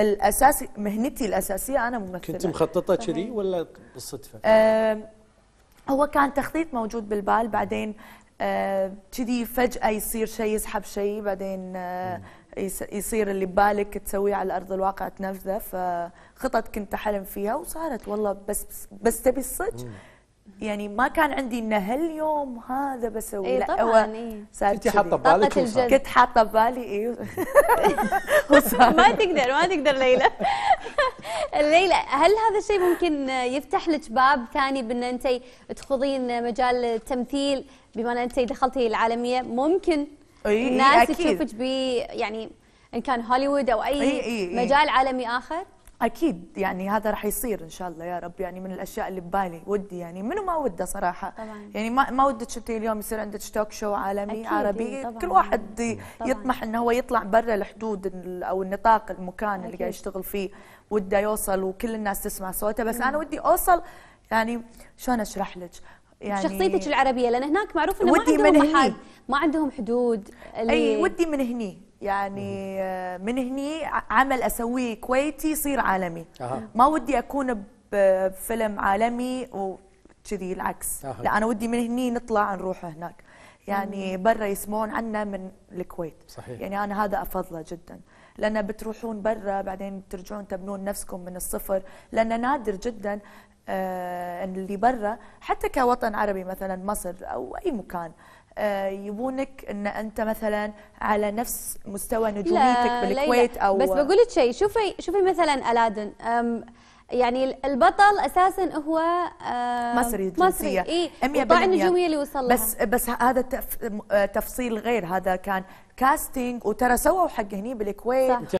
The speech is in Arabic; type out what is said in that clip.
الاساسي مهنتي الاساسيه انا ممثله كنت مخططه كذي ولا بالصدفه؟ آه هو كان تخطيط موجود بالبال بعدين كذي آه فجاه يصير شيء يسحب شيء بعدين آه يصير اللي ببالك تسويه على ارض الواقع تنفذه فخطط كنت احلم فيها وصارت والله بس بس تبي الصدق يعني ما كان عندي انه هاليوم هذا بسوي إيه، لا هو إيه. كنت حاطه ببالك كنت حاطه ببالي اي ما تقدر ما تقدر ليلى ليلى هل هذا الشيء ممكن يفتح لك باب ثاني بان انت تخوضين مجال التمثيل بما ان انت دخلتي العالميه ممكن الناس تشوفك ب يعني ان كان هوليوود او أي مجال عالمي اخر اكيد يعني هذا راح يصير ان شاء الله يا رب يعني من الاشياء اللي ببالي ودي يعني منو ما وده صراحه طبعا. يعني ما ما ودك انت اليوم يصير عندك توك شو عالمي عربي طبعاً. كل واحد طبعاً. يطمح انه هو يطلع برا الحدود او النطاق المكان أكيد. اللي قاعد يشتغل فيه وده يوصل وكل الناس تسمع صوته بس مم. انا ودي اوصل يعني شلون اشرح لك يعني شخصيتك العربيه لان هناك معروف انه ما عندهم حد ما عندهم حدود اللي... اي ودي من هني يعني آه، من هني عمل اسويه كويتي يصير عالمي أه. ما ودي اكون بفيلم عالمي وكذي العكس أه. لا انا ودي من هني نطلع نروح هناك يعني برا يسمعون عنا من الكويت صحيح. يعني انا هذا افضله جدا لان بتروحون برا بعدين بترجعون تبنون نفسكم من الصفر لان نادر جدا آه، اللي برا حتى كوطن عربي مثلا مصر او اي مكان آه، يبونك ان انت مثلا على نفس مستوى نجوميتك بالكويت او بس بقول لك شيء شوفي شوفي مثلا الادن يعني البطل اساسا هو مصري مصري اي طبعا النجوميه اللي وصل لها بس بس هذا آه، تفصيل غير هذا كان كاستنج وترى سووا حق هني بالكويت صح.